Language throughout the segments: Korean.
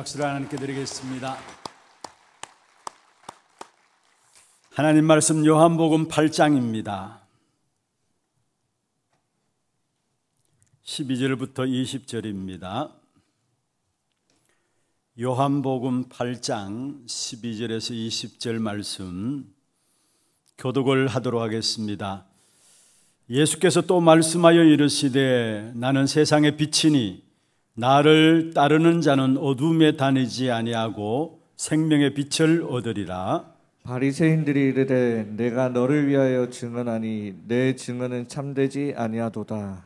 박수를 하나님께 드리겠습니다. 하나님 말씀 요한복음 8장입니다. 12절부터 20절입니다. 요한복음 8장 12절에서 20절 말씀 교독을 하도록 하겠습니다. 예수께서 또 말씀하여 이르시되 나는 세상의 빛이니 나를 따르는 자는 어둠에 다니지 아니하고 생명의 빛을 얻으리라. 바리새인들이 이르되 내가 너를 위하여 증언하니 내 증언은 참되지 아니하도다.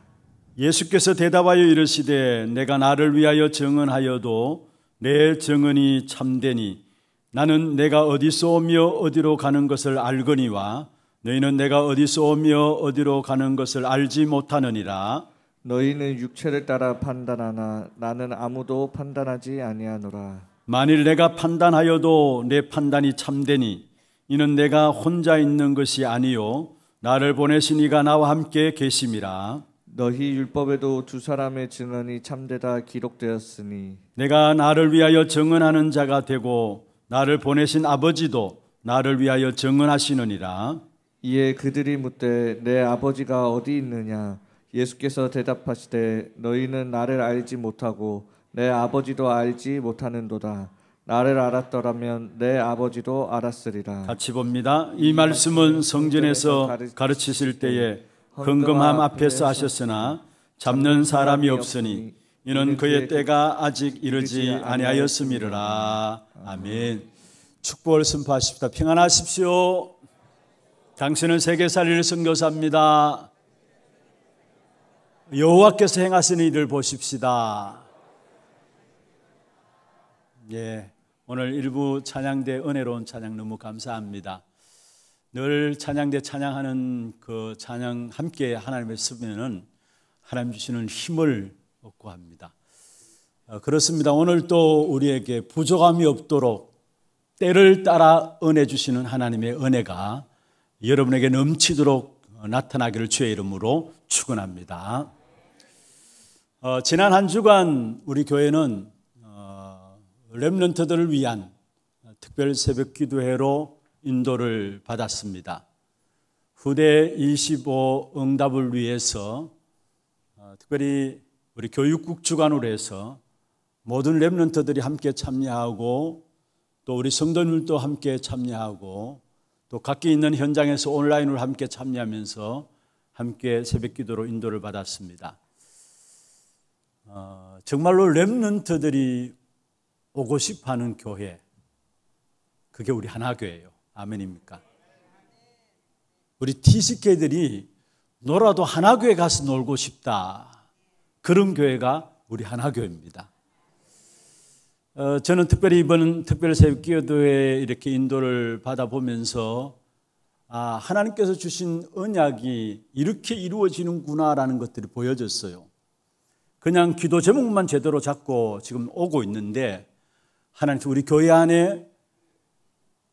예수께서 대답하여 이르시되 내가 나를 위하여 증언하여도 내 증언이 참되니 나는 내가 어디서 오며 어디로 가는 것을 알거니와 너희는 내가 어디서 오며 어디로 가는 것을 알지 못하느니라. 너희는 육체를 따라 판단하나 나는 아무도 판단하지 아니하노라. 만일 내가 판단하여도 내 판단이 참되니 이는 내가 혼자 있는 것이 아니요 나를 보내신 이가 나와 함께 계심이라. 너희 율법에도 두 사람의 증언이 참되다 기록되었으니 내가 나를 위하여 증언하는 자가 되고 나를 보내신 아버지도 나를 위하여 증언하시느니라. 이에 그들이 묻되 내 아버지가 어디 있느냐 예수께서 대답하시되 너희는 나를 알지 못하고 내 아버지도 알지 못하는도다. 나를 알았더라면 내 아버지도 알았으리라. 같이 봅니다. 이 말씀은 성전에서 가르치실 때에 흥금함 앞에서 하셨으나 잡는 사람이 없으니 이는 그의 때가 아직 이르지 아니하였음이라 아멘. 축복을 선포하십시다. 평안하십시오. 당신은 세계 살릴 선교사입니다. 여호와께서 행하신는 일을 보십시다. 예, 오늘 일부 찬양대 은혜로운 찬양 너무 감사합니다. 늘 찬양대 찬양하는 그 찬양 함께 하나님을 쓰면은 하나님 주시는 힘을 얻고 합니다. 어, 그렇습니다. 오늘 또 우리에게 부족함이 없도록 때를 따라 은혜 주시는 하나님의 은혜가 여러분에게 넘치도록 나타나기를 주의 이름으로 축원합니다. 어, 지난 한 주간 우리 교회는 어, 렘런트들을 위한 특별 새벽 기도회로 인도를 받았습니다. 후대 25 응답을 위해서 어, 특별히 우리 교육국 주관으로 해서 모든 렘런트들이 함께 참여하고 또 우리 성도님도 함께 참여하고 또 각기 있는 현장에서 온라인으로 함께 참여하면서 함께 새벽 기도로 인도를 받았습니다. 어, 정말로 랩런트들이 오고 싶어 하는 교회. 그게 우리 하나교회예요. 아멘입니까? 우리 TCK들이 놀아도 하나교회 가서 놀고 싶다. 그런 교회가 우리 하나교회입니다. 어, 저는 특별히 이번 특별새벽 기도에 이렇게 인도를 받아보면서 아, 하나님께서 주신 언약이 이렇게 이루어지는구나라는 것들이 보여졌어요. 그냥 기도 제목만 제대로 잡고 지금 오고 있는데 하나님께서 우리 교회 안에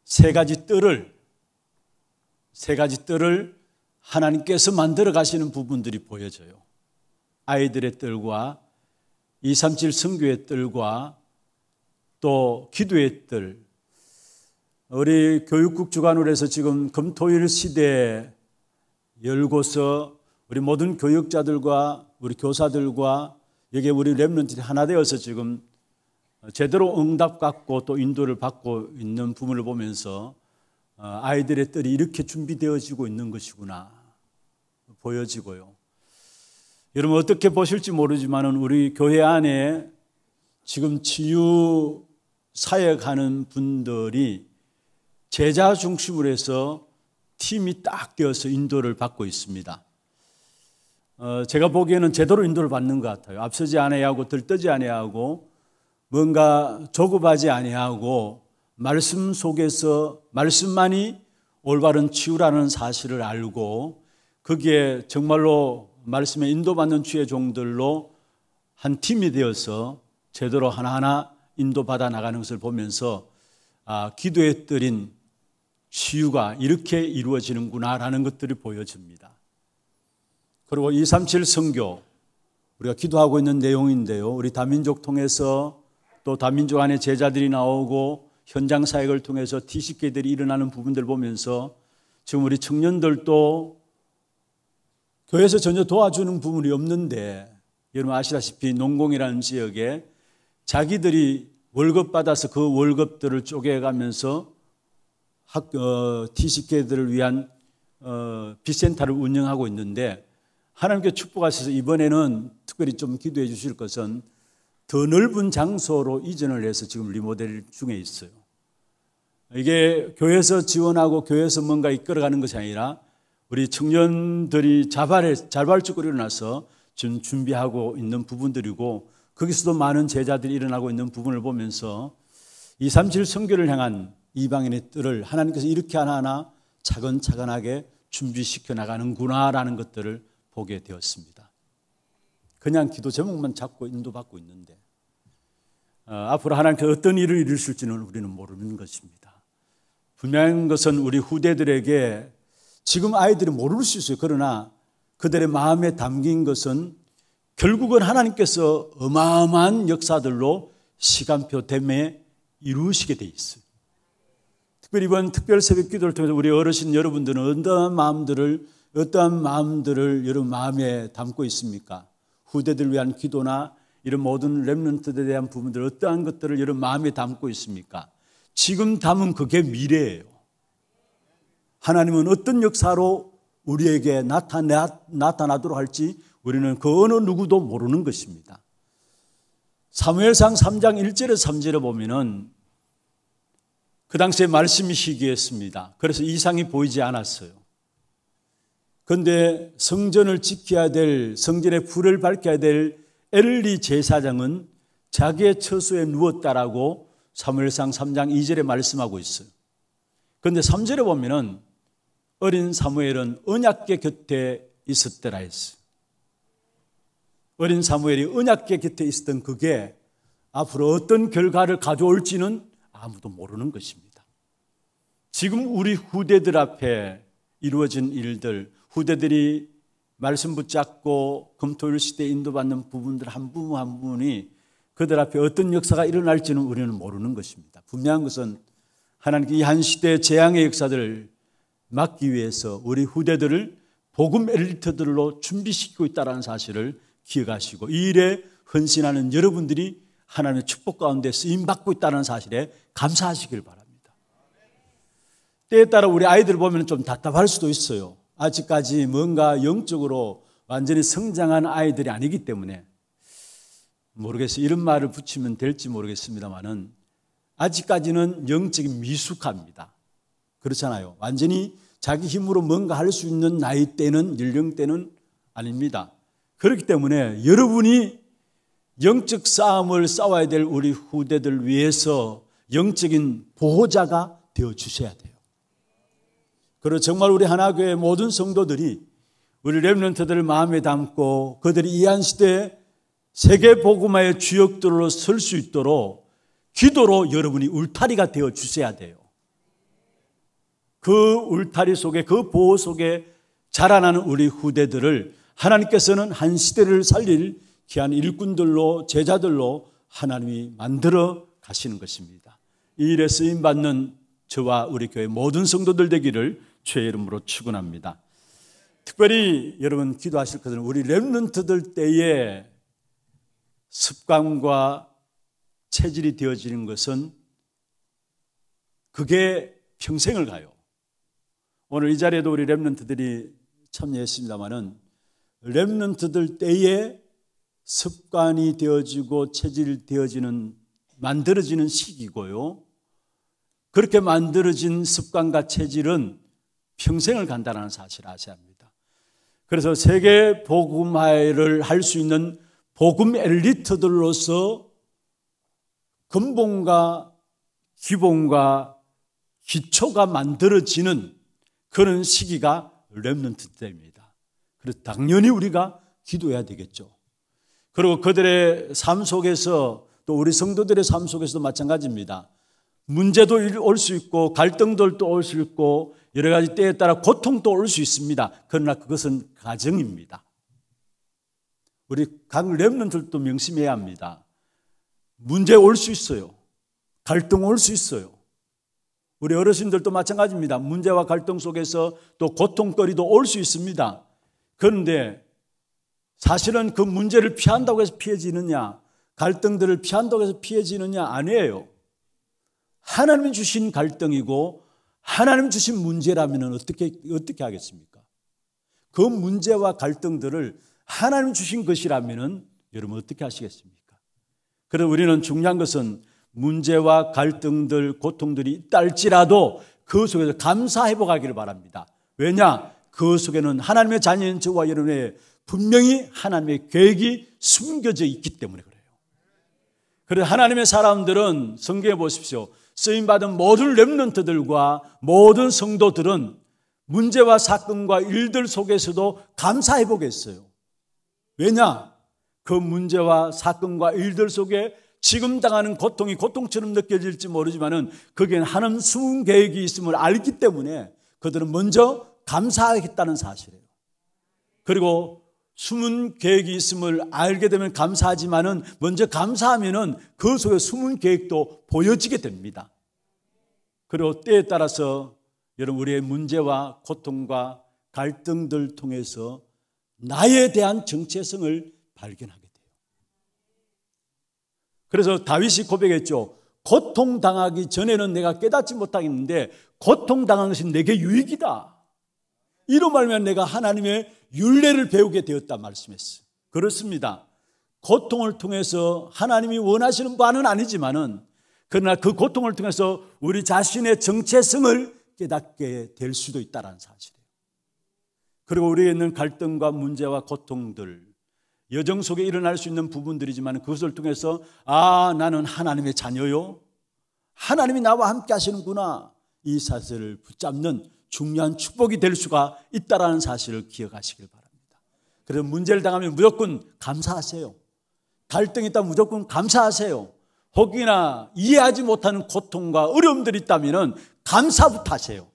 세 가지 뜰을 세 가지 뜰을 하나님께서 만들어 가시는 부분들이 보여져요. 아이들의 뜰과 237 성교의 뜰과 또 기도의 뜰 우리 교육국 주관으로 해서 지금 금토일 시대에 열고서 우리 모든 교육자들과 우리 교사들과 여기에 우리 랩런들이 하나 되어서 지금 제대로 응답 받고 또 인도를 받고 있는 부모를 보면서 어, 아이들의 뜰이 이렇게 준비되어지고 있는 것이구나 보여지고요. 여러분 어떻게 보실지 모르지만 우리 교회 안에 지금 치유 사역하는 분들이 제자 중심으로 해서 팀이 딱 되어서 인도를 받고 있습니다. 어, 제가 보기에는 제대로 인도를 받는 것 같아요. 앞서지 아니하고 들떠지 아니하고 뭔가 조급하지 아니하고 말씀 속에서 말씀만이 올바른 치유라는 사실을 알고 거기에 정말로 말씀에 인도받는 주의 종들로 한 팀이 되어서 제대로 하나하나 인도받아 나가는 것을 보면서 아, 기도에 뜨린 치유가 이렇게 이루어지는구나라는 것들이 보여집니다. 그리고 237 성교 우리가 기도하고 있는 내용인데요. 우리 다민족 통해서 또 다민족 안에 제자들이 나오고 현장 사역을 통해서 티식계들이 일어나는 부분들 보면서 지금 우리 청년들도 교회에서 전혀 도와주는 부분이 없는데 여러분 아시다시피 농공이라는 지역에 자기들이 월급 받아서 그 월급들을 쪼개가면서 학, 어, TCK들을 위한 어, 빚센터를 운영하고 있는데 하나님께 축복하셔서 이번에는 특별히 좀 기도해 주실 것은 더 넓은 장소로 이전을 해서 지금 리모델 중에 있어요. 이게 교회에서 지원하고 교회에서 뭔가 이끌어가는 것이 아니라 우리 청년들이 자발에, 자발적으로 일어나서 지금 준비하고 있는 부분들이고 거기서도 많은 제자들이 일어나고 있는 부분을 보면서 2, 3, 7 성교를 향한 이방인의 뜰을 하나님께서 이렇게 하나하나 차근차근하게 준비시켜 나가는구나라는 것들을 보게 되었습니다. 그냥 기도 제목만 잡고 인도받고 있는데 어, 앞으로 하나님께 어떤 일을 이루실지는 우리는 모르는 것입니다. 분명한 것은 우리 후대들에게 지금 아이들이 모를 수 있어요. 그러나 그들의 마음에 담긴 것은 결국은 하나님께서 어마어마한 역사들로 시간표 됨에 이루시게 돼 있어요. 특별히 이번 특별 새벽 기도를 통해서 우리 어르신 여러분들은 어떠한 마음들을, 어떠한 마음들을 여러분 마음에 담고 있습니까? 후대들 위한 기도나 이런 모든 랩런트에 대한 부분들 어떠한 것들을 여러분 마음에 담고 있습니까? 지금 담은 그게 미래예요. 하나님은 어떤 역사로 우리에게 나타나, 나타나도록 할지 우리는 그 어느 누구도 모르는 것입니다. 사무엘상 3장 1절에 3절에 보면은 그 당시에 말씀이 희귀했습니다. 그래서 이상이 보이지 않았어요. 그런데 성전을 지켜야 될 성전의 불을 밝혀야 될 엘리 제사장은 자기의 처소에 누웠다라고 사무엘상 3장 2절에 말씀하고 있어요. 그런데 3절에 보면은 어린 사무엘은 언약궤 곁에 있었더라 했어요. 어린 사무엘이 은약계 곁에 있었던 그게 앞으로 어떤 결과를 가져올지는 아무도 모르는 것입니다. 지금 우리 후대들 앞에 이루어진 일들, 후대들이 말씀 붙잡고 금토일 시대 인도받는 부분들 한 부분 한 부분이 그들 앞에 어떤 역사가 일어날지는 우리는 모르는 것입니다. 분명한 것은 하나님께 이 한 시대의 재앙의 역사들을 막기 위해서 우리 후대들을 복음 엘리트들로 준비시키고 있다는 사실을 기억하시고 이 일에 헌신하는 여러분들이 하나님의 축복 가운데 쓰임 받고 있다는 사실에 감사하시길 바랍니다. 때에 따라 우리 아이들 보면 좀 답답할 수도 있어요. 아직까지 뭔가 영적으로 완전히 성장한 아이들이 아니기 때문에 모르겠어요. 이런 말을 붙이면 될지 모르겠습니다만은 아직까지는 영적인 미숙합니다. 그렇잖아요. 완전히 자기 힘으로 뭔가 할 수 있는 나이 때는 연령 때는 아닙니다. 그렇기 때문에 여러분이 영적 싸움을 싸워야 될 우리 후대들 위해서 영적인 보호자가 되어 주셔야 돼요. 그리고 정말 우리 하나교회 모든 성도들이 우리 렘런트들을 마음에 담고 그들이 이한 시대에 세계 복음화의 주역들로 설 수 있도록 기도로 여러분이 울타리가 되어 주셔야 돼요. 그 울타리 속에 그 보호 속에 자라나는 우리 후대들을 하나님께서는 한 시대를 살릴 귀한 일꾼들로 제자들로 하나님이 만들어 가시는 것입니다. 이 일에 쓰임 받는 저와 우리 교회 모든 성도들 되기를 죄의 이름으로 축원합니다. 특별히 여러분 기도하실 것은 우리 렘넌트들 때에 습관과 체질이 되어지는 것은 그게 평생을 가요. 오늘 이 자리에도 우리 렘넌트들이 참여했습니다만은 렘넌트들 때에 습관이 되어지고 체질이 되어지는 만들어지는 시기고요. 그렇게 만들어진 습관과 체질은 평생을 간다는 사실을 아셔야 합니다. 그래서 세계 복음화를 할 수 있는 복음 엘리트들로서 근본과 기본과 기초가 만들어지는 그런 시기가 렘넌트 때입니다. 그래서 당연히 우리가 기도해야 되겠죠. 그리고 그들의 삶 속에서 또 우리 성도들의 삶 속에서도 마찬가지입니다. 문제도 올 수 있고 갈등도 들올수 있고 여러 가지 때에 따라 고통도 올 수 있습니다. 그러나 그것은 가정입니다. 우리 각 랩런들도 명심해야 합니다. 문제 올 수 있어요. 갈등 올 수 있어요. 우리 어르신들도 마찬가지입니다. 문제와 갈등 속에서 또 고통거리도 올 수 있습니다. 그런데 사실은 그 문제를 피한다고 해서 피해지느냐, 갈등들을 피한다고 해서 피해지느냐 아니에요. 하나님 주신 갈등이고 하나님 주신 문제라면 어떻게 어떻게 하겠습니까? 그 문제와 갈등들을 하나님 주신 것이라면 여러분 어떻게 하시겠습니까? 그래서 우리는 중요한 것은 문제와 갈등들, 고통들이 있지라도그 속에서 감사 회복하기를 바랍니다. 왜냐? 그 속에는 하나님의 자녀인 저와 여러분의 분명히 하나님의 계획이 숨겨져 있기 때문에 그래요. 그래서 하나님의 사람들은 성경에 보십시오. 쓰임받은 모든 랩런트들과 모든 성도들은 문제와 사건과 일들 속에서도 감사해 보겠어요. 왜냐? 그 문제와 사건과 일들 속에 지금 당하는 고통이 고통처럼 느껴질지 모르지만은 거기하나 숨은 계획이 있음을 알기 때문에 그들은 먼저 감사하겠다는 사실이에요. 그리고 숨은 계획이 있음을 알게 되면 감사하지만은 먼저 감사하면은 그 속에 숨은 계획도 보여지게 됩니다. 그리고 때에 따라서 여러분 우리의 문제와 고통과 갈등들 통해서 나에 대한 정체성을 발견하게 돼요. 그래서 다윗이 고백했죠. 고통당하기 전에는 내가 깨닫지 못하겠는데 고통당하는 것이 내게 유익이다. 이로 말면 내가 하나님의 윤례를 배우게 되었다 말씀했어 그렇습니다. 고통을 통해서 하나님이 원하시는 바는 아니지만은 그러나 그 고통을 통해서 우리 자신의 정체성을 깨닫게 될 수도 있다는 사실이에요. 그리고 우리에 있는 갈등과 문제와 고통들, 여정 속에 일어날 수 있는 부분들이지만 그것을 통해서 아, 나는 하나님의 자녀요. 하나님이 나와 함께 하시는구나. 이 사실을 붙잡는 중요한 축복이 될 수가 있다라는 사실을 기억하시길 바랍니다. 그래서 문제를 당하면 무조건 감사하세요. 갈등이 있다면 무조건 감사하세요. 혹이나 이해하지 못하는 고통과 어려움들이 있다면 감사부터 하세요.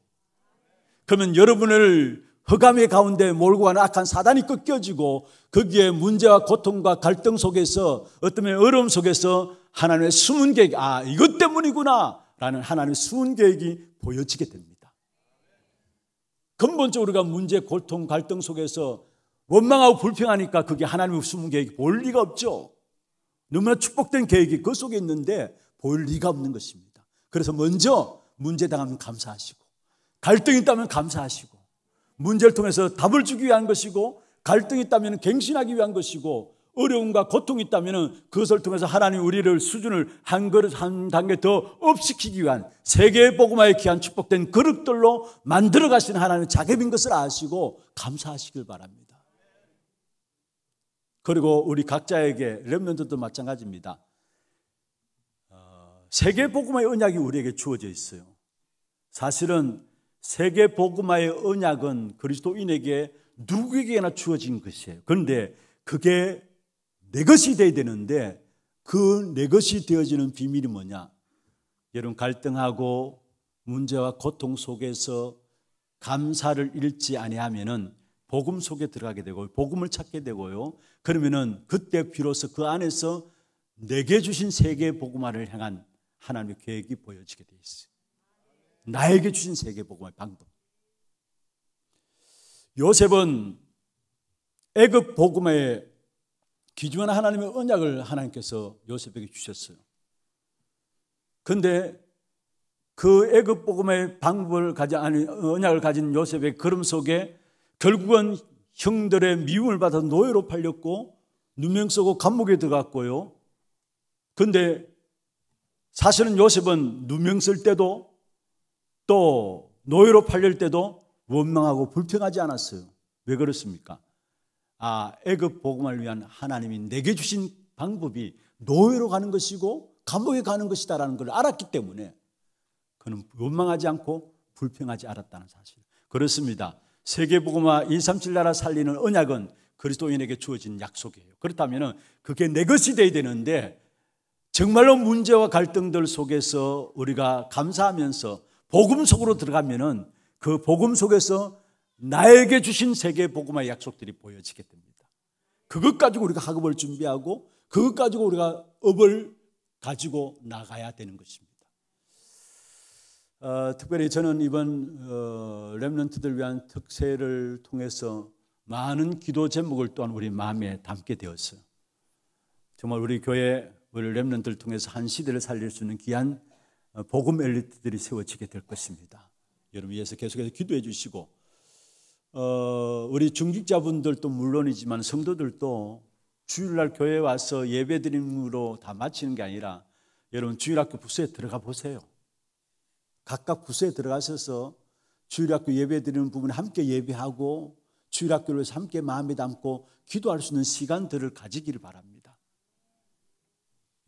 그러면 여러분을 허감의 가운데 몰고 가는 악한 사단이 꺾여지고 거기에 문제와 고통과 갈등 속에서 어떠 어려움 속에서 하나님의 숨은 계획, 아, 이것 때문이구나. 라는 하나님의 숨은 계획이 보여지게 됩니다. 근본적으로 우리가 문제, 고통, 갈등 속에서 원망하고 불평하니까 그게 하나님의 숨은 계획이 볼 리가 없죠. 너무나 축복된 계획이 그 속에 있는데 볼 리가 없는 것입니다. 그래서 먼저 문제 당하면 감사하시고 갈등 있다면 감사하시고 문제를 통해서 답을 주기 위한 것이고 갈등 있다면 갱신하기 위한 것이고 어려움과 고통이 있다면 그것을 통해서 하나님 우리를 수준을 한 그릇 한 단계 더 업시키기 위한 세계의 복음화에 귀한 축복된 그릇들로 만들어 가시는 하나님의 자격인 것을 아시고 감사하시길 바랍니다. 그리고 우리 각자에게 렘면들도 마찬가지입니다. 어, 세계 복음화의 언약이 우리에게 주어져 있어요. 사실은 세계 복음화의 언약은 그리스도인에게 누구에게나 주어진 것이에요. 그런데 그게 내 것이 돼야 되는데 그 내 것이 되어지는 비밀이 뭐냐? 여러분 갈등하고 문제와 고통 속에서 감사를 잃지 아니하면은 복음 속에 들어가게 되고 복음을 찾게 되고요. 그러면은 그때 비로소 그 안에서 내게 주신 세계 복음화를 향한 하나님의 계획이 보여지게 돼 있어요. 나에게 주신 세계 복음화의 방법. 요셉은 애굽 복음의 귀중한 하나님의 언약을 하나님께서 요셉에게 주셨어요. 근데 그 애굽 복음의 방법을 가진 아니 언약을 가진 요셉의 걸음 속에 결국은 형들의 미움을 받아 노예로 팔렸고 누명 쓰고 감옥에 들어갔고요. 근데 사실은 요셉은 누명 쓸 때도 또 노예로 팔릴 때도 원망하고 불평하지 않았어요. 왜 그렇습니까? 아, 애굽 복음을 위한 하나님이 내게 주신 방법이 노예로 가는 것이고 감옥에 가는 것이다라는 걸 알았기 때문에 그는 원망하지 않고 불평하지 않았다는 사실. 그렇습니다. 세계복음화 137 나라 살리는 언약은 그리스도인에게 주어진 약속이에요. 그렇다면 그게 내 것이 돼야 되는데 정말로 문제와 갈등들 속에서 우리가 감사하면서 복음 속으로 들어가면그 복음 속에서 나에게 주신 세계 복음의 약속들이 보여지게 됩니다. 그것 가지고 우리가 학업을 준비하고 그것 가지고 우리가 업을 가지고 나가야 되는 것입니다. 어, 특별히 저는 이번 어, 랩런트들 위한 특세를 통해서 많은 기도 제목을 또한 우리 마음에 담게 되었어요. 정말 우리 교회 우리 랩런트를 통해서 한 시대를 살릴 수 있는 귀한 어, 복음 엘리트들이 세워지게 될 것입니다. 여러분 위해서 계속해서 기도해 주시고 어, 우리 중직자분들도 물론이지만 성도들도 주일날 교회 와서 예배드림으로 다 마치는 게 아니라 여러분 주일학교 부서에 들어가 보세요. 각각 부서에 들어가셔서 주일학교 예배드리는 부분 함께 예배하고 주일학교를 함께 마음에 담고 기도할 수 있는 시간들을 가지기를 바랍니다.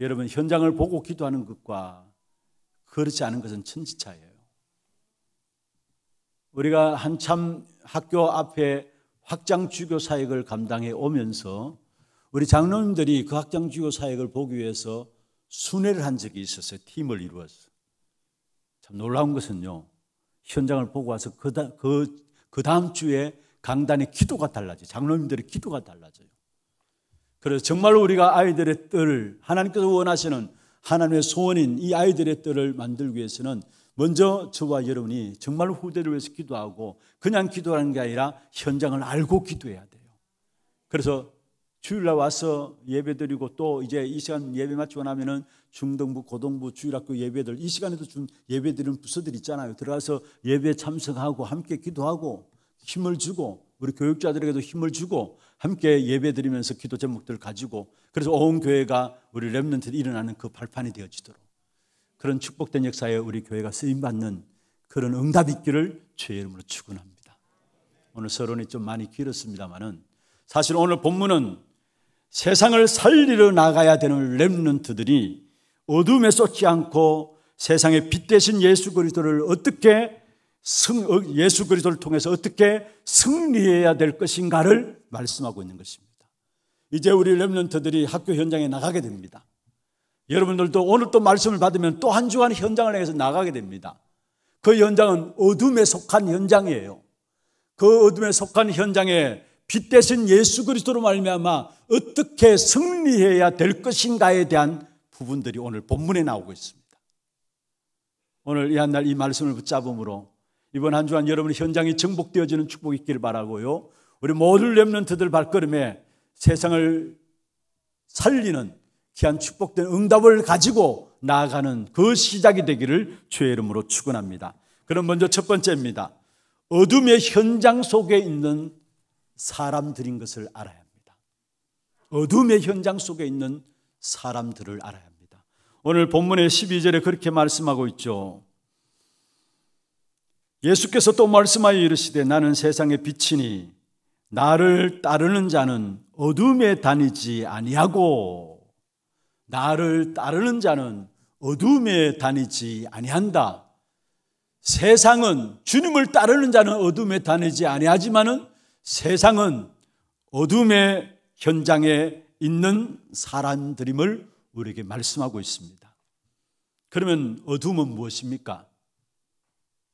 여러분 현장을 보고 기도하는 것과 그렇지 않은 것은 천지차예요. 우리가 한참 학교 앞에 확장주교 사역을 감당해 오면서 우리 장로님들이 그 확장주교 사역을 보기 위해서 순회를 한 적이 있었어요. 팀을 이루어서. 참 놀라운 것은요. 현장을 보고 와서 그, 다, 그, 그 다음 주에 강단의 기도가 달라져요. 장로님들의 기도가 달라져요. 그래서 정말로 우리가 아이들의 뜰 하나님께서 원하시는 하나님의 소원인 이 아이들의 뜰을 만들기 위해서는 먼저 저와 여러분이 정말 후대를 위해서 기도하고 그냥 기도하는 게 아니라 현장을 알고 기도해야 돼요. 그래서 주일날 와서 예배드리고 또 이제 이 시간 예배 마치고 나면은 중등부, 고등부, 주일학교 예배들 이 시간에도 좀 예배드리는 부서들 있잖아요. 들어가서 예배 참석하고 함께 기도하고 힘을 주고 우리 교육자들에게도 힘을 주고 함께 예배드리면서 기도 제목들을 가지고 그래서 온 교회가 우리 렘넌트 일어나는 그 발판이 되어지도록 그런 축복된 역사에 우리 교회가 쓰임받는 그런 응답 있기를 주의 이름으로 축원합니다. 오늘 서론이 좀 많이 길었습니다만은 사실 오늘 본문은 세상을 살리러 나가야 되는 렘넌트들이 어둠에 쏟지 않고 세상의 빛 대신 예수 그리스도를 어떻게 승, 어, 예수 그리스도를 통해서 어떻게 승리해야 될 것인가를 말씀하고 있는 것입니다. 이제 우리 렘넌트들이 학교 현장에 나가게 됩니다. 여러분들도 오늘 또 말씀을 받으면 또 한 주간 현장을 향해서 나가게 됩니다. 그 현장은 어둠에 속한 현장이에요. 그 어둠에 속한 현장에 빛 대신 예수 그리스도로 말미암아 어떻게 승리해야 될 것인가에 대한 부분들이 오늘 본문에 나오고 있습니다. 오늘 이 한 날 이 말씀을 붙잡음으로 이번 한 주간 여러분의 현장이 정복되어지는 축복이 있기를 바라고요. 우리 모든 렘런트들 발걸음에 세상을 살리는 귀한 축복된 응답을 가지고 나아가는 그 시작이 되기를 주의 이름으로 축원합니다. 그럼 먼저 첫 번째입니다. 어둠의 현장 속에 있는 사람들인 것을 알아야 합니다. 어둠의 현장 속에 있는 사람들을 알아야 합니다. 오늘 본문의 12절에 그렇게 말씀하고 있죠. 예수께서 또 말씀하여 이르시되 나는 세상의 빛이니 나를 따르는 자는 어둠에 다니지 아니하고 나를 따르는 자는 어둠에 다니지 아니한다. 세상은 주님을 따르는 자는 어둠에 다니지 아니하지만은 세상은 어둠의 현장에 있는 사람들임을 우리에게 말씀하고 있습니다. 그러면 어둠은 무엇입니까?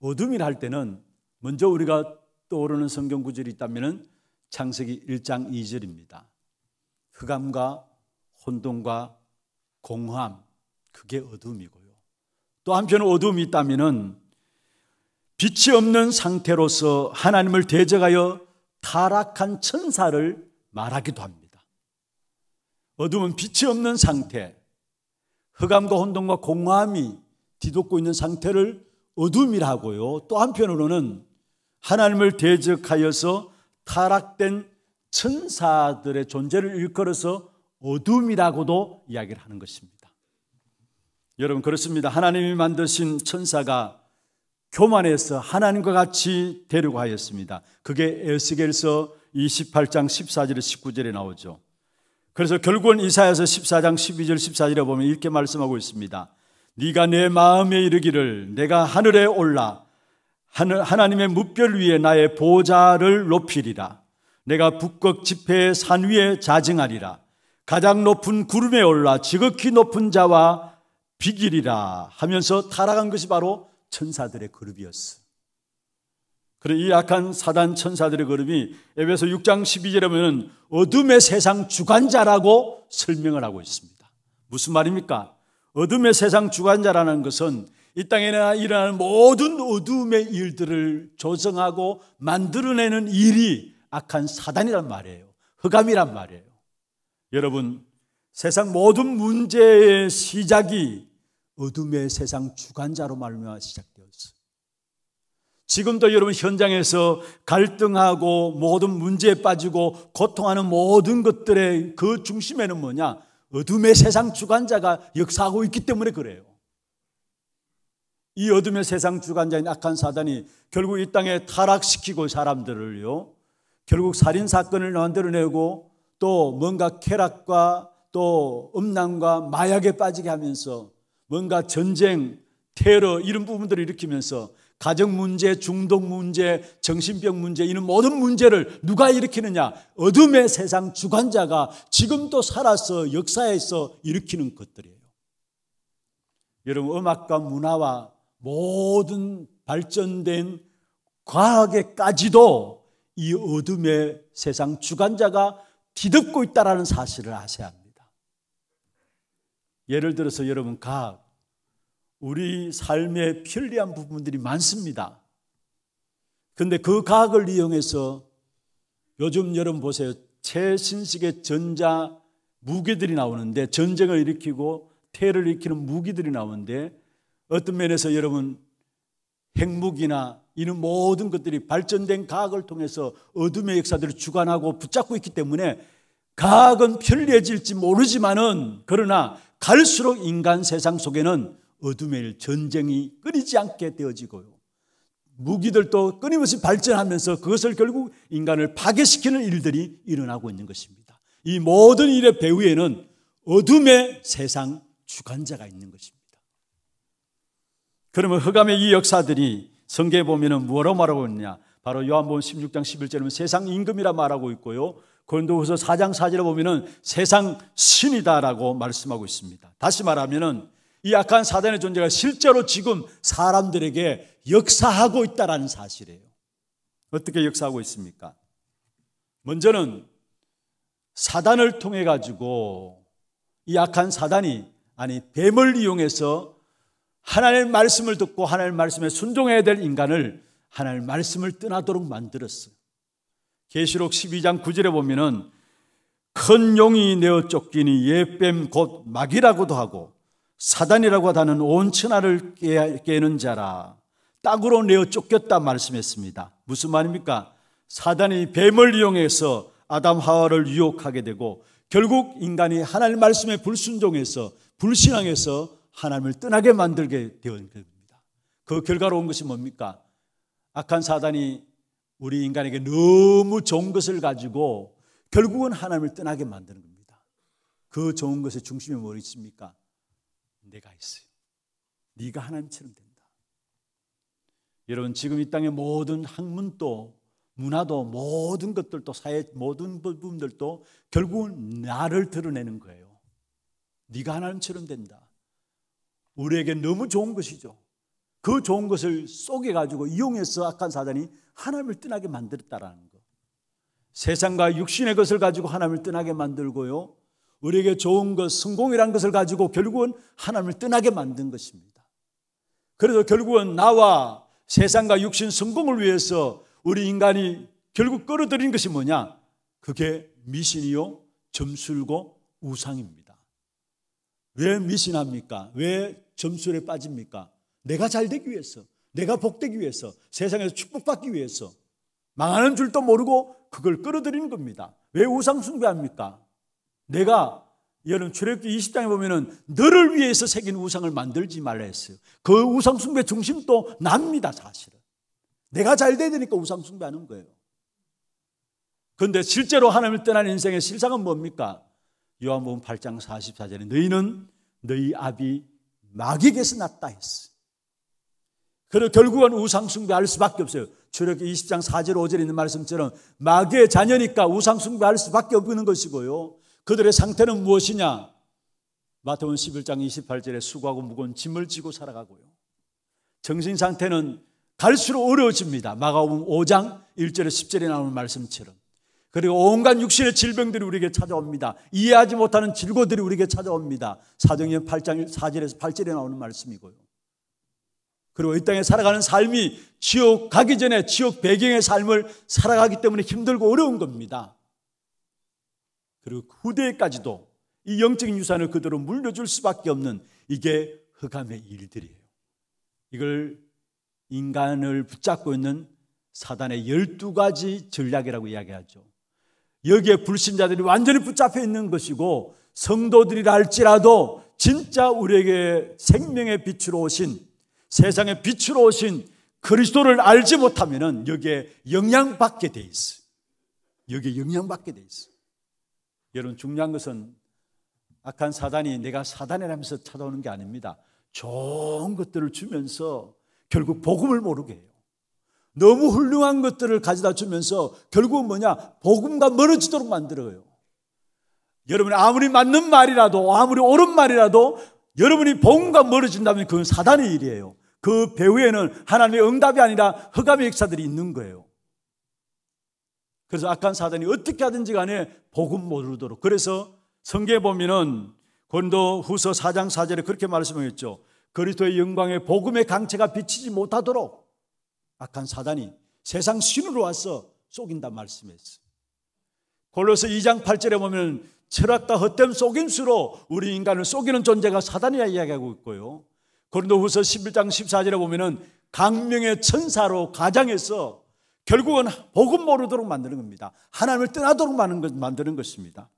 어둠이라 할 때는 먼저 우리가 떠오르는 성경 구절이 있다면 창세기 1장 2절입니다. 흑암과 혼돈과 공허함, 그게 어둠이고요. 또 한편 어둠이 있다면은 빛이 없는 상태로서 하나님을 대적하여 타락한 천사를 말하기도 합니다. 어둠은 빛이 없는 상태, 흑암과 혼돈과 공허함이 뒤덮고 있는 상태를 어둠이라고요. 또 한편으로는 하나님을 대적하여서 타락된 천사들의 존재를 일컬어서 어둠이라고도 이야기를 하는 것입니다. 여러분 그렇습니다. 하나님이 만드신 천사가 교만해서 하나님과 같이 되려고 하였습니다. 그게 에스겔서 28장 14절에 19절에 나오죠. 그래서 결국은 이사야서 14장 12절 14절에 보면 이렇게 말씀하고 있습니다. 네가 내 마음에 이르기를 내가 하늘에 올라 하늘, 하나님의 무별 위에 나의 보좌를 높이리라. 내가 북극 지폐의 산 위에 자증하리라. 가장 높은 구름에 올라 지극히 높은 자와 비길이라 하면서 타락한 것이 바로 천사들의 그룹이었어. 그래 이 약한 사단 천사들의 그룹이 에베소 6장 12절에 보면 어둠의 세상 주관자라고 설명을 하고 있습니다. 무슨 말입니까? 어둠의 세상 주관자라는 것은 이 땅에 일어나는 모든 어둠의 일들을 조정하고 만들어내는 일이 악한 사단이란 말이에요. 흑암이란 말이에요. 여러분, 세상 모든 문제의 시작이 어둠의 세상 주관자로 말미암아 시작되었어요. 지금도 여러분 현장에서 갈등하고 모든 문제에 빠지고 고통하는 모든 것들의 그 중심에는 뭐냐? 어둠의 세상 주관자가 역사하고 있기 때문에 그래요. 이 어둠의 세상 주관자인 악한 사단이 결국 이 땅에 타락시키고 사람들을요. 결국 살인 사건을 만들어내고 또 뭔가 쾌락과 또 음란과 마약에 빠지게 하면서 뭔가 전쟁, 테러 이런 부분들을 일으키면서 가정 문제, 중독 문제, 정신병 문제 이런 모든 문제를 누가 일으키느냐? 어둠의 세상 주관자가 지금도 살아서 역사에서 일으키는 것들이에요. 여러분 음악과 문화와 모든 발전된 과학에까지도 이 어둠의 세상 주관자가 뒤덮고 있다라는 사실을 아셔야 합니다. 예를 들어서 여러분 각 우리 삶의 편리한 부분들이 많습니다. 근데 그과을 이용해서 요즘 여러분 보세요. 최신식의 전자 무기들이 나오는데 전쟁을 일으키고 테를 일으키는 무기들이 나오는데 어떤 면에서 여러분 핵무기나 이런 모든 것들이 발전된 과학을 통해서 어둠의 역사들을 주관하고 붙잡고 있기 때문에 과학은 편리해질지 모르지만은 그러나 갈수록 인간 세상 속에는 어둠의 전쟁이 끊이지 않게 되어지고요. 무기들도 끊임없이 발전하면서 그것을 결국 인간을 파괴시키는 일들이 일어나고 있는 것입니다. 이 모든 일의 배후에는 어둠의 세상 주관자가 있는 것입니다. 그러면 흑암의 이 역사들이 성경에 보면은 뭐로 말하고 있냐? 바로 요한복음 16장 11절은 세상 임금이라 말하고 있고요. 권도후서 4장 4절에 보면은 세상 신이다라고 말씀하고 있습니다. 다시 말하면은 이 악한 사단의 존재가 실제로 지금 사람들에게 역사하고 있다라는 사실이에요. 어떻게 역사하고 있습니까? 먼저는 사단을 통해 가지고 이 악한 사단이 아니 뱀을 이용해서 하나님의 말씀을 듣고 하나님의 말씀에 순종해야 될 인간을 하나님의 말씀을 떠나도록 만들었어요. 계시록 12장 9절에 보면은 큰 용이 내어 쫓기니 예뱀 곧 막이라고도 하고 사단이라고 하는 온 천하를 깨는 자라 땅으로 내어 쫓겼다 말씀했습니다. 무슨 말입니까? 사단이 뱀을 이용해서 아담 하와를 유혹하게 되고 결국 인간이 하나님 말씀에 불순종해서 불신앙해서 하나님을 떠나게 만들게 되는 겁니다. 그 결과로 온 것이 뭡니까? 악한 사단이 우리 인간에게 너무 좋은 것을 가지고 결국은 하나님을 떠나게 만드는 겁니다. 그 좋은 것의 중심이 뭐 있습니까? 내가 있어요. 네가 하나님처럼 된다. 여러분 지금 이 땅의 모든 학문도 문화도 모든 것들도 사회 모든 부분들도 결국은 나를 드러내는 거예요. 네가 하나님처럼 된다. 우리에게 너무 좋은 것이죠. 그 좋은 것을 속여 가지고 이용해서 악한 사단이 하나님을 떠나게 만들었다라는 것. 세상과 육신의 것을 가지고 하나님을 떠나게 만들고요. 우리에게 좋은 것, 성공이란 것을 가지고 결국은 하나님을 떠나게 만든 것입니다. 그래서 결국은 나와 세상과 육신 성공을 위해서 우리 인간이 결국 끌어들인 것이 뭐냐? 그게 미신이요, 점술고 우상입니다. 왜 미신합니까? 왜 점수에 빠집니까? 내가 잘 되기 위해서, 내가 복되기 위해서, 세상에서 축복받기 위해서 망하는 줄도 모르고 그걸 끌어들이는 겁니다. 왜 우상 숭배합니까? 내가 여러분 출애굽기 20장에 보면은 너를 위해서 새긴 우상을 만들지 말라 했어요. 그 우상 숭배 중심도 납니다, 사실은. 내가 잘 돼야 되니까 우상 숭배하는 거예요. 그런데 실제로 하나님을 떠난 인생의 실상은 뭡니까? 요한복음 8장 44절에 너희는 너희 아비 마에게서 났다 했어. 그 결국은 우상숭배할 수밖에 없어요. 출애기 20장 4절 5절에 있는 말씀처럼 마귀의 자녀니까 우상숭배할 수밖에 없는 것이고요. 그들의 상태는 무엇이냐? 마태복음 11장 28절에 수고하고 무거운 짐을 지고 살아가고요. 정신 상태는 갈수록 어려워집니다. 마가복음 5장 1절에 10절에 나오는 말씀처럼 그리고 온갖 육신의 질병들이 우리에게 찾아옵니다. 이해하지 못하는 질고들이 우리에게 찾아옵니다. 사정행 8장 4절에서 8절에 나오는 말씀이고요. 그리고 이 땅에 살아가는 삶이 지옥 가기 전에 지옥 배경의 삶을 살아가기 때문에 힘들고 어려운 겁니다. 그리고 그 후대까지도이 영적인 유산을 그대로 물려줄 수밖에 없는 이게 흑암의 일들이에요. 이걸 인간을 붙잡고 있는 사단의 12가지 전략이라고 이야기하죠. 여기에 불신자들이 완전히 붙잡혀 있는 것이고 성도들이라 할지라도 진짜 우리에게 생명의 빛으로 오신 세상의 빛으로 오신 그리스도를 알지 못하면은 여기에 영향받게 돼 있어. 여기에 영향받게 돼 있어. 여러분 중요한 것은 악한 사단이 내가 사단이라면서 찾아오는 게 아닙니다. 좋은 것들을 주면서 결국 복음을 모르게 해요. 너무 훌륭한 것들을 가져다 주면서 결국은 뭐냐? 복음과 멀어지도록 만들어요. 여러분이 아무리 맞는 말이라도 아무리 옳은 말이라도 여러분이 복음과 멀어진다면 그건 사단의 일이에요. 그 배후에는 하나님의 응답이 아니라 허감의 역사들이 있는 거예요. 그래서 악한 사단이 어떻게 하든지 간에 복음 못이도록 그래서 성경 보면은 권도 후서 4장 4절에 그렇게 말씀했죠. 그리스도의 영광에 복음의 강체가 비치지 못하도록 악한 사단이 세상 신으로 와서 속인다 말씀했어요. 골로서 2장 8절에 보면 철학과 헛된 속임수로 우리 인간을 속이는 존재가 사단이라 이야기하고 있고요. 고린도후서 11장 14절에 보면 강명의 천사로 가장해서 결국은 복음 모르도록 만드는 겁니다. 하나님을 떠나도록 만드는 것입니다.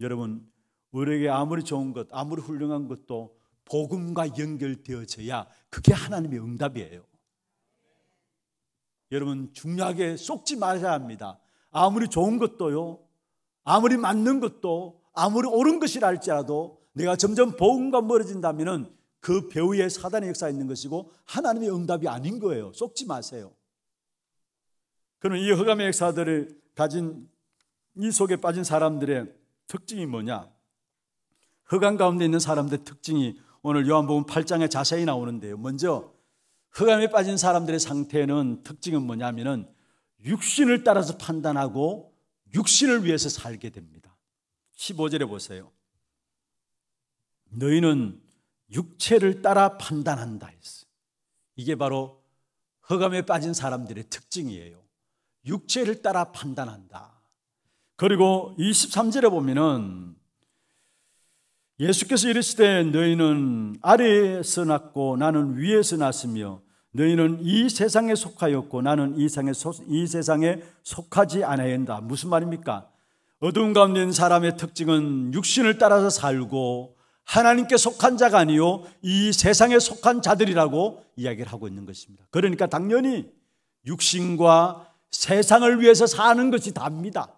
여러분, 우리에게 아무리 좋은 것, 아무리 훌륭한 것도 복음과 연결되어져야 그게 하나님의 응답이에요. 여러분 중요하게 속지 마셔야 합니다. 아무리 좋은 것도요, 아무리 맞는 것도, 아무리 옳은 것이랄지라도 내가 점점 보험과 멀어진다면그 배우의 사단의 역사 있는 것이고 하나님의 응답이 아닌 거예요. 속지 마세요. 그럼 이 허감의 역사들을 가진 이 속에 빠진 사람들의 특징이 뭐냐? 허감 가운데 있는 사람들의 특징이 오늘 요한복음 8장에 자세히 나오는데요. 먼저 흑암에 빠진 사람들의 상태는 특징은 뭐냐면은 육신을 따라서 판단하고 육신을 위해서 살게 됩니다. 15절에 보세요. 너희는 육체를 따라 판단한다 했어요. 이게 바로 흑암에 빠진 사람들의 특징이에요. 육체를 따라 판단한다. 그리고 23절에 보면은 예수께서 이르시되 너희는 아래에서 났고 나는 위에서 났으며 너희는 이 세상에 속하였고 나는 이, 세상에, 소, 이 세상에 속하지 않아야 한다. 무슨 말입니까? 어두운 가운데 있는 사람의 특징은 육신을 따라서 살고 하나님께 속한 자가 아니요 이 세상에 속한 자들이라고 이야기를 하고 있는 것입니다. 그러니까 당연히 육신과 세상을 위해서 사는 것이 답니다.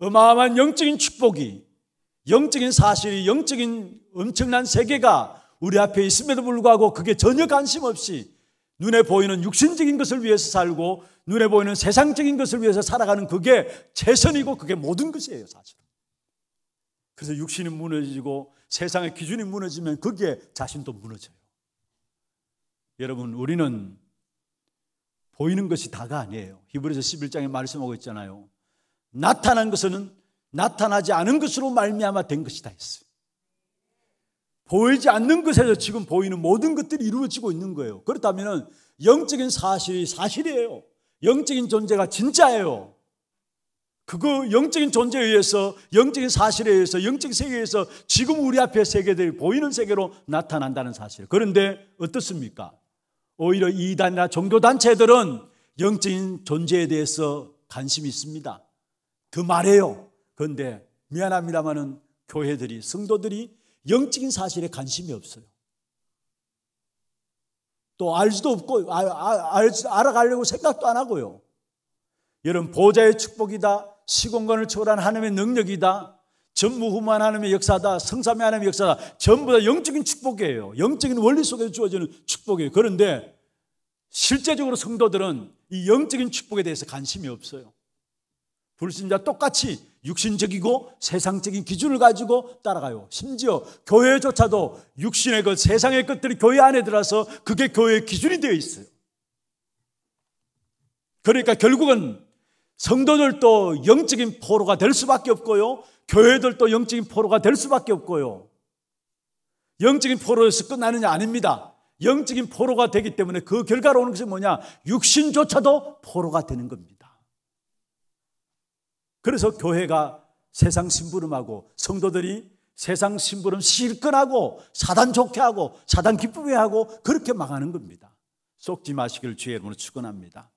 어마어마한 영적인 축복이 영적인 사실이 영적인 엄청난 세계가 우리 앞에 있음에도 불구하고 그게 전혀 관심 없이 눈에 보이는 육신적인 것을 위해서 살고 눈에 보이는 세상적인 것을 위해서 살아가는 그게 최선이고 그게 모든 것이에요, 사실. 그래서 육신이 무너지고 세상의 기준이 무너지면 그게 자신도 무너져요. 여러분, 우리는 보이는 것이 다가 아니에요. 히브리서 11장에 말씀하고 있잖아요. 나타난 것은 나타나지 않은 것으로 말미암아 된 것이다 했어요. 보이지 않는 것에서 지금 보이는 모든 것들이 이루어지고 있는 거예요. 그렇다면 영적인 사실이 사실이에요. 영적인 존재가 진짜예요. 그거 영적인 존재에 의해서 영적인 사실에 의해서 영적인 세계에 의해서 지금 우리 앞에 세계들이 보이는 세계로 나타난다는 사실. 그런데 어떻습니까? 오히려 이단이나 종교단체들은 영적인 존재에 대해서 관심이 있습니다. 더 그 말해요. 그런데 미안합니다만은 교회들이 성도들이 영적인 사실에 관심이 없어요. 또 알지도 없고 아, 아 알, 알아가려고 생각도 안 하고요. 여러분 보좌의 축복이다. 시공간을 초월한 하나님의 능력이다. 전무후무한 하나님의 역사다. 성삼의 하나님의 역사다. 전부 다 영적인 축복이에요. 영적인 원리 속에서 주어지는 축복이에요. 그런데 실제적으로 성도들은 이 영적인 축복에 대해서 관심이 없어요. 불신자 똑같이 육신적이고 세상적인 기준을 가지고 따라가요. 심지어 교회조차도 육신의 것, 그 세상의 것들이 교회 안에 들어서 그게 교회의 기준이 되어 있어요. 그러니까 결국은 성도들도 영적인 포로가 될 수밖에 없고요. 교회들도 영적인 포로가 될 수밖에 없고요. 영적인 포로에서 끝나느냐? 아닙니다. 영적인 포로가 되기 때문에 그 결과로 오는 것이 뭐냐? 육신조차도 포로가 되는 겁니다. 그래서 교회가 세상 심부름하고 성도들이 세상 심부름 실끈하고 사단 좋게 하고 사단 기쁨게 하고 그렇게 망하는 겁니다. 속지 마시길 주의 이름으로 축원합니다.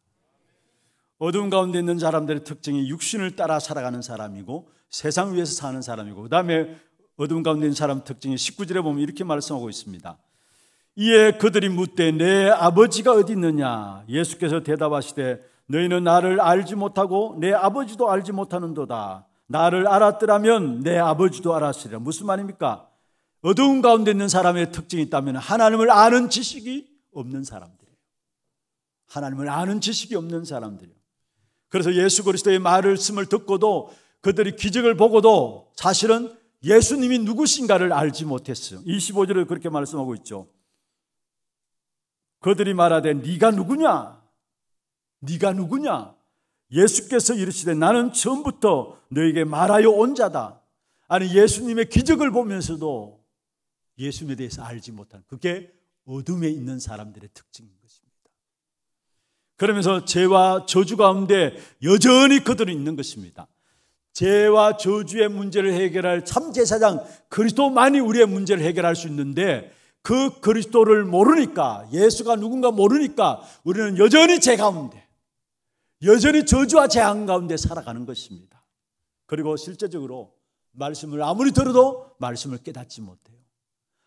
어두운 가운데 있는 사람들의 특징이 육신을 따라 살아가는 사람이고 세상 위에서 사는 사람이고 그다음에 어두운 가운데 있는 사람 특징이 19절에 보면 이렇게 말씀하고 있습니다. 이에 그들이 묻되 내 아버지가 어디 있느냐 예수께서 대답하시되 너희는 나를 알지 못하고 내 아버지도 알지 못하는도다. 나를 알았더라면 내 아버지도 알았으리라. 무슨 말입니까? 어두운 가운데 있는 사람의 특징이 있다면 하나님을 아는 지식이 없는 사람들이에요. 하나님을 아는 지식이 없는 사람들이에요. 그래서 예수 그리스도의 말씀을 듣고도 그들이 기적을 보고도 사실은 예수님이 누구신가를 알지 못했어요. 25절을 그렇게 말씀하고 있죠. 그들이 말하되 네가 누구냐? 네가 누구냐? 예수께서 이르시되 나는 처음부터 너에게 말하여 온 자다. 아니 예수님의 기적을 보면서도 예수님에 대해서 알지 못한 그게 어둠에 있는 사람들의 특징인 것입니다. 그러면서 죄와 저주 가운데 여전히 그들은 있는 것입니다. 죄와 저주의 문제를 해결할 참제사장 그리스도만이 우리의 문제를 해결할 수 있는데 그 그리스도를 모르니까 예수가 누군가 모르니까 우리는 여전히 죄 가운데 여전히 저주와 재앙 가운데 살아가는 것입니다. 그리고 실제적으로 말씀을 아무리 들어도 말씀을 깨닫지 못해요.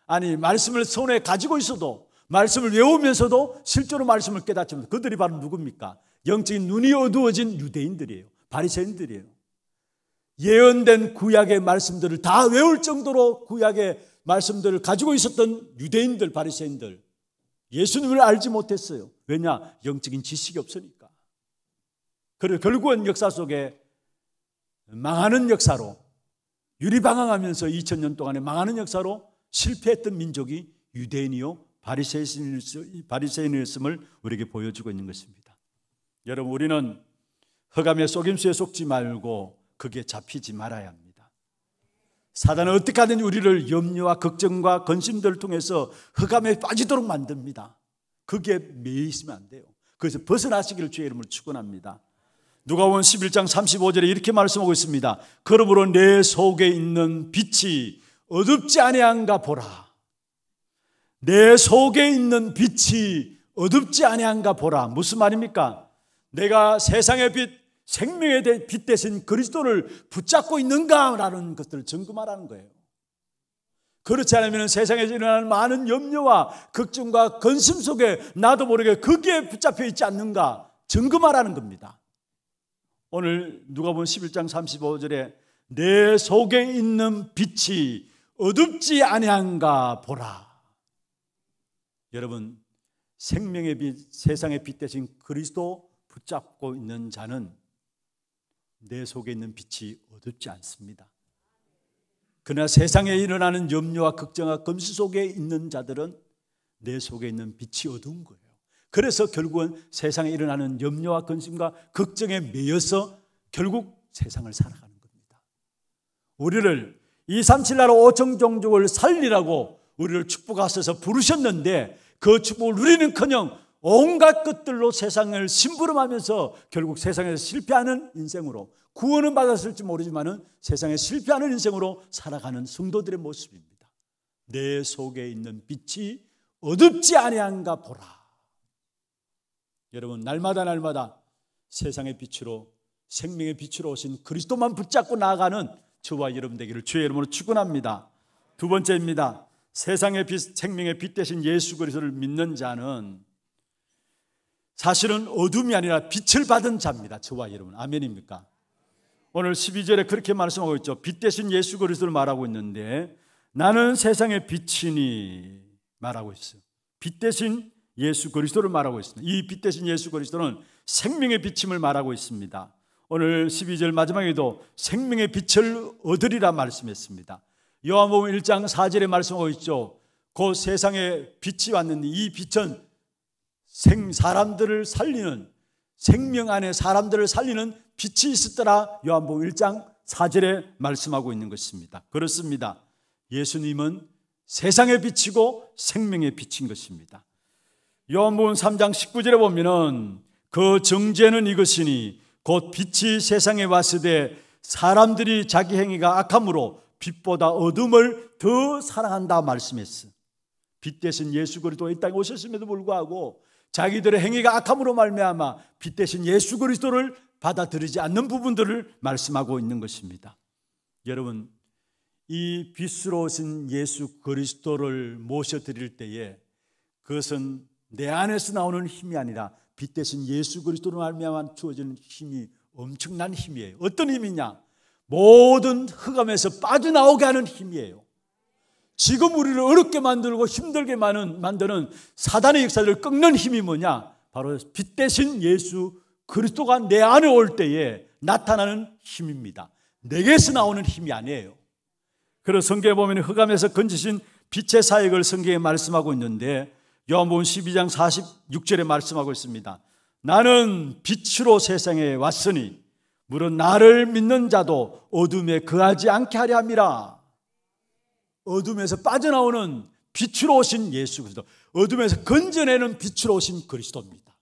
아니, 말씀을 손에 가지고 있어도 말씀을 외우면서도 실제로 말씀을 깨닫지 못해요. 그들이 바로 누굽니까? 영적인 눈이 어두워진 유대인들이에요. 바리새인들이에요. 예언된 구약의 말씀들을 다 외울 정도로 구약의 말씀들을 가지고 있었던 유대인들, 바리새인들 예수님을 알지 못했어요. 왜냐? 영적인 지식이 없으니까. 그리고 결국은 역사 속에 망하는 역사로 유리방황하면서 2000년 동안에 망하는 역사로 실패했던 민족이 유대인이요 바리새인이었음을 우리에게 보여주고 있는 것입니다. 여러분 우리는 허감의 속임수에 속지 말고 그게 잡히지 말아야 합니다. 사단은 어떻게 하든 우리를 염려와 걱정과 건심들을 통해서 허감에 빠지도록 만듭니다. 그게 매 있으면 안 돼요. 그래서 벗어나시기를 주의 이름을 축원합니다. 누가원 11장 35절에 이렇게 말씀하고 있습니다. 그러므로 내 속에 있는 빛이 어둡지 아니한가 보라. 내 속에 있는 빛이 어둡지 아니한가 보라. 무슨 말입니까? 내가 세상의 빛, 생명의 빛 대신 그리스도를 붙잡고 있는가라는 것들을 점검하라는 거예요. 그렇지 않으면 세상에 일어나는 많은 염려와 걱정과 근심 속에 나도 모르게 거기에 붙잡혀 있지 않는가 점검하라는 겁니다. 오늘 누가복음 11장 35절에 내 속에 있는 빛이 어둡지 아니한가 보라. 여러분 생명의 빛, 세상의 빛 대신 그리스도 붙잡고 있는 자는 내 속에 있는 빛이 어둡지 않습니다. 그러나 세상에 일어나는 염려와 걱정과 금시 속에 있는 자들은 내 속에 있는 빛이 어두운 거예요. 그래서 결국은 세상에 일어나는 염려와 근심과 걱정에 매여서 결국 세상을 살아가는 겁니다. 우리를 237 나라 5천 종족을 살리라고 우리를 축복하셔서 부르셨는데 그 축복을 누리는커녕 온갖 것들로 세상을 심부름하면서 결국 세상에서 실패하는 인생으로 구원은 받았을지 모르지만 세상에 실패하는 인생으로 살아가는 성도들의 모습입니다. 내 속에 있는 빛이 어둡지 아니한가 보라. 여러분 날마다 날마다 세상의 빛으로 생명의 빛으로 오신 그리스도만 붙잡고 나아가는 저와 여러분 되기를 주의 이름으로 축원합니다. 두 번째입니다. 세상의 빛, 생명의 빛 대신 예수 그리스도를 믿는 자는 사실은 어둠이 아니라 빛을 받은 자입니다. 저와 여러분. 아멘입니까? 오늘 12절에 그렇게 말씀하고 있죠. 빛 대신 예수 그리스도를 말하고 있는데 나는 세상의 빛이니 말하고 있어요. 빛 대신 예수 그리스도를 말하고 있습니다. 이 빛 대신 예수 그리스도는 생명의 비침을 말하고 있습니다. 오늘 12절 마지막에도 생명의 빛을 얻으리라 말씀했습니다. 요한복음 1장 4절에 말씀하고 있죠. 그 세상에 빛이 왔는데 이 빛은 생 사람들을 살리는 생명 안에 사람들을 살리는 빛이 있었더라 요한복음 1장 4절에 말씀하고 있는 것입니다. 그렇습니다. 예수님은 세상의 빛이고 생명의 빛인 것입니다. 요한복음 3장 19절에 보면은 그 정죄는 이것이니 곧 빛이 세상에 왔을때 사람들이 자기 행위가 악함으로 빛보다 어둠을 더 사랑한다 말씀했어. 빛 대신 예수 그리스도 이 땅에 오셨음에도 불구하고 자기들의 행위가 악함으로 말미암아 빛 대신 예수 그리스도를 받아들이지 않는 부분들을 말씀하고 있는 것입니다. 여러분 이 빛으로 오신 예수 그리스도를 모셔드릴 때에 그것은 내 안에서 나오는 힘이 아니라 빛 대신 예수 그리스도로 말미암아 주어지는 힘이 엄청난 힘이에요. 어떤 힘이냐? 모든 흑암에서 빠져나오게 하는 힘이에요. 지금 우리를 어렵게 만들고 힘들게 만드는 사단의 역사를 꺾는 힘이 뭐냐? 바로 빛 대신 예수 그리스도가 내 안에 올 때에 나타나는 힘입니다. 내게서 나오는 힘이 아니에요. 그래서 성경에 보면 흑암에서 건지신 빛의 사역을 성경에 말씀하고 있는데 요한복음 12장 46절에 말씀하고 있습니다. 나는 빛으로 세상에 왔으니 물은 나를 믿는 자도 어둠에 그하지 않게 하려 함이라. 어둠에서 빠져나오는 빛으로 오신 예수 그리스도. 어둠에서 건져내는 빛으로 오신 그리스도입니다.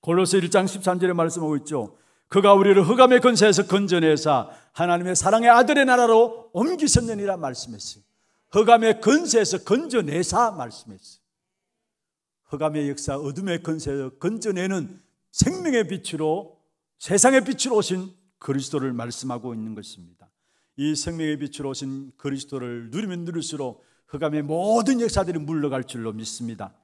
골로새 1장 13절에 말씀하고 있죠. 그가 우리를 흑암의 근세에서 건져내사 하나님의 사랑의 아들의 나라로 옮기셨느니라 말씀했어요. 허감의 근세에서 건져내사 말씀했어요. 허감의 역사, 어둠의 근세에서 건져내는 생명의 빛으로 세상의 빛으로 오신 그리스도를 말씀하고 있는 것입니다. 이 생명의 빛으로 오신 그리스도를 누리면 누릴수록 흑암의 모든 역사들이 물러갈 줄로 믿습니다.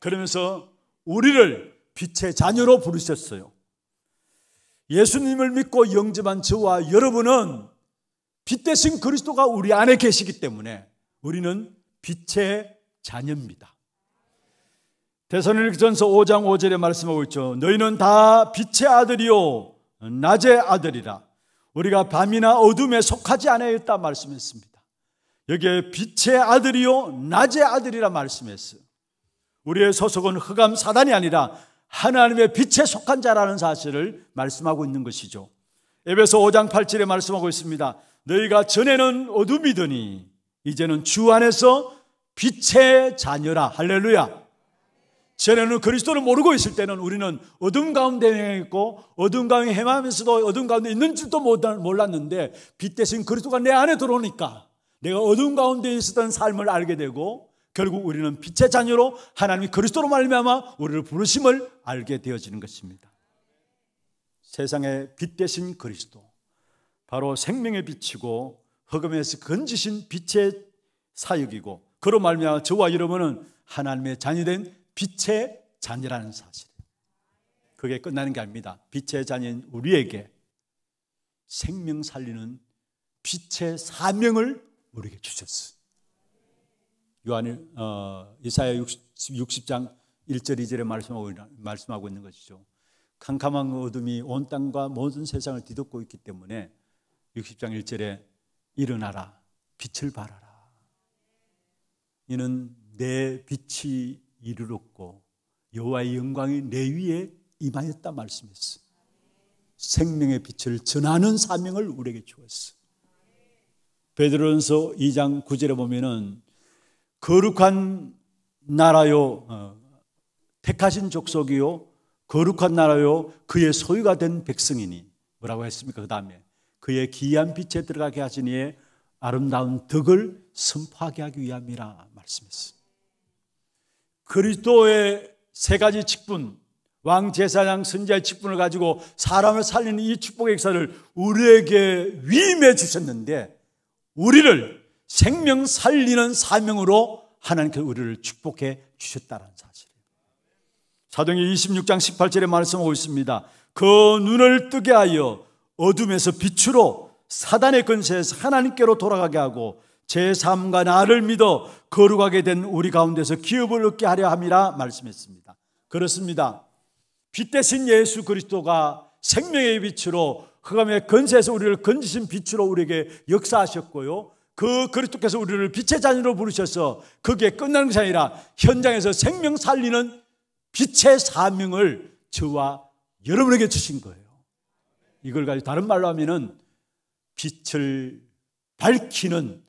그러면서 우리를 빛의 자녀로 부르셨어요. 예수님을 믿고 영접한 저와 여러분은 빛 대신 그리스도가 우리 안에 계시기 때문에 우리는 빛의 자녀입니다. 대선일전서 5장 5절에 말씀하고 있죠. 너희는 다 빛의 아들이요 낮의 아들이라. 우리가 밤이나 어둠에 속하지 않아야 다 말씀했습니다. 여기에 빛의 아들이요 낮의 아들이라 말씀했어요. 우리의 소속은 흑암 사단이 아니라 하나님의 빛에 속한 자라는 사실을 말씀하고 있는 것이죠. 에베소 5장 8절에 말씀하고 있습니다. 너희가 전에는 어둠이더니 이제는 주 안에서 빛의 자녀라. 할렐루야. 전에는 그리스도를 모르고 있을 때는 우리는 어둠 가운데 행했고 어둠 가운데 행하면서도 어둠 가운데 있는 줄도 몰랐는데 빛 대신 그리스도가 내 안에 들어오니까 내가 어둠 가운데 있었던 삶을 알게 되고 결국 우리는 빛의 자녀로 하나님이 그리스도로 말미암아 우리를 부르심을 알게 되어지는 것입니다. 세상의 빛 대신 그리스도 바로 생명의 빛이고 허금에서 건지신 빛의 사역이고 그로 말미암아 저와 여러분은 하나님의 잔녀된 빛의 자이라는 사실. 그게 끝나는 게 아닙니다. 빛의 잔인 우리에게 생명 살리는 빛의 사명을 우리에게 주셨어. 요한 어, 이사야 60, 장 1절 2절에 말씀하고, 말씀하고 있는 것이죠. 캄캄한 어둠이 온 땅과 모든 세상을 뒤덮고 있기 때문에 60장 1절에 일어나라. 빛을 발하라. 이는 내 빛이 이르렀고 여호와의 영광이 내 위에 임하였다 말씀했어. 생명의 빛을 전하는 사명을 우리에게 주었어. 베드로전서 2장 9절에 보면은 거룩한 나라요 어, 택하신 족속이요 거룩한 나라요 그의 소유가 된 백성이니 뭐라고 했습니까? 그다음에 그의 기이한 빛에 들어가게 하시니 에 아름다운 덕을 선포하게 하기 위함이라 말씀했습니다. 그리스도의 세 가지 직분, 왕 제사장 선자의 직분을 가지고 사람을 살리는 이 축복의 역사를 우리에게 위임해 주셨는데 우리를 생명 살리는 사명으로 하나님께서 우리를 축복해 주셨다는 사실이에요. 사도행 26장 18절에 말씀하고 있습니다. 그 눈을 뜨게 하여 어둠에서 빛으로 사단의 근세에서 하나님께로 돌아가게 하고 제3과 나를 믿어 거룩하게 된 우리 가운데서 기업을 얻게 하려 함이라 말씀했습니다. 그렇습니다. 빛 대신 예수 그리스도가 생명의 빛으로 흑암의 근세에서 우리를 건지신 빛으로 우리에게 역사하셨고요. 그 그리스도께서 우리를 빛의 자녀로 부르셔서 그게 끝나는 것이 아니라 현장에서 생명 살리는 빛의 사명을 저와 여러분에게 주신 거예요. 이걸 가지고 다른 말로 하면은 빛을 밝히는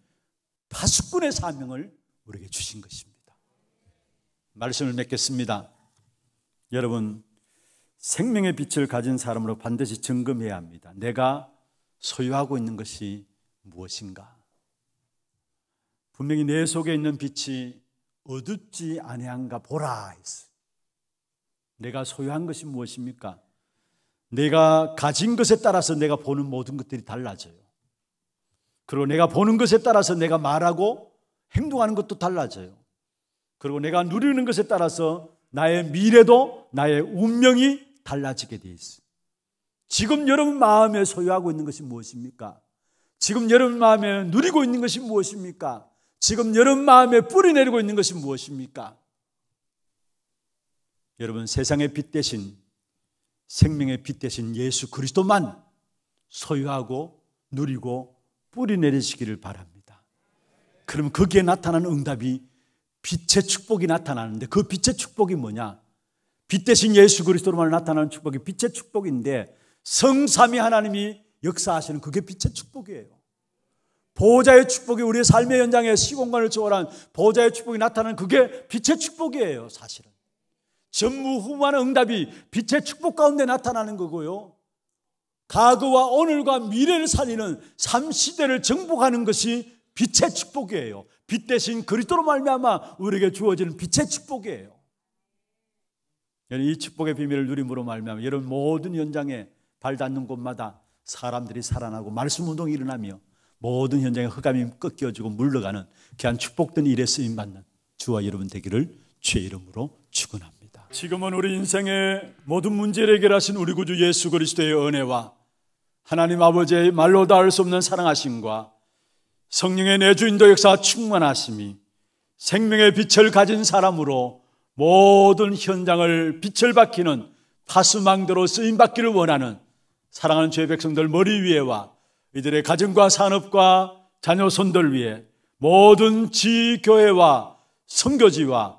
파수꾼의 사명을 우리에게 주신 것입니다. 말씀을 맺겠습니다. 여러분, 생명의 빛을 가진 사람으로 반드시 점검해야 합니다. 내가 소유하고 있는 것이 무엇인가? 분명히 내 속에 있는 빛이 어둡지 아니한가 보라 했어. 내가 소유한 것이 무엇입니까? 내가 가진 것에 따라서 내가 보는 모든 것들이 달라져요. 그리고 내가 보는 것에 따라서 내가 말하고 행동하는 것도 달라져요. 그리고 내가 누리는 것에 따라서 나의 미래도 나의 운명이 달라지게 돼 있어요. 지금 여러분 마음에 소유하고 있는 것이 무엇입니까? 지금 여러분 마음에 누리고 있는 것이 무엇입니까? 지금 여러분 마음에 뿌리 내리고 있는 것이 무엇입니까? 여러분 세상의 빛 대신 생명의 빛 대신 예수 그리스도만 소유하고 누리고 뿌리내리시기를 바랍니다. 그럼 거기에 나타나 응답이 빛의 축복이 나타나는데 그 빛의 축복이 뭐냐? 빛 대신 예수 그리스도로만 나타나는 축복이 빛의 축복인데 성삼위 하나님이 역사하시는 그게 빛의 축복이에요. 보호자의 축복이 우리의 삶의 연장에 시공간을 초월한 보호자의 축복이 나타나는 그게 빛의 축복이에요, 사실은. 전무후무하는 응답이 빛의 축복 가운데 나타나는 거고요. 과거와 오늘과 미래를 살리는 삼시대를 정복하는 것이 빛의 축복이에요. 빛 대신 그리스도로 말미암아 우리에게 주어지는 빛의 축복이에요. 이 축복의 비밀을 누림으로 말미암아 여러분 모든 현장에 발 닿는 곳마다 사람들이 살아나고 말씀 운동이 일어나며 모든 현장에 흑암이 꺾여지고 물러가는 귀한 축복된 일에 쓰임 받는 주와 여러분 되기를 주의 이름으로 축원합니다. 지금은 우리 인생의 모든 문제를 해결하신 우리 구주 예수 그리스도의 은혜와 하나님 아버지의 말로 닿을 수 없는 사랑하심과 성령의 내주인도 역사 충만하심이 생명의 빛을 가진 사람으로 모든 현장을 빛을 박히는 파수망대로 쓰임받기를 원하는 사랑하는 죄의 백성들 머리 위에와 이들의 가정과 산업과 자녀 손들 위에 모든 지교회와 성교지와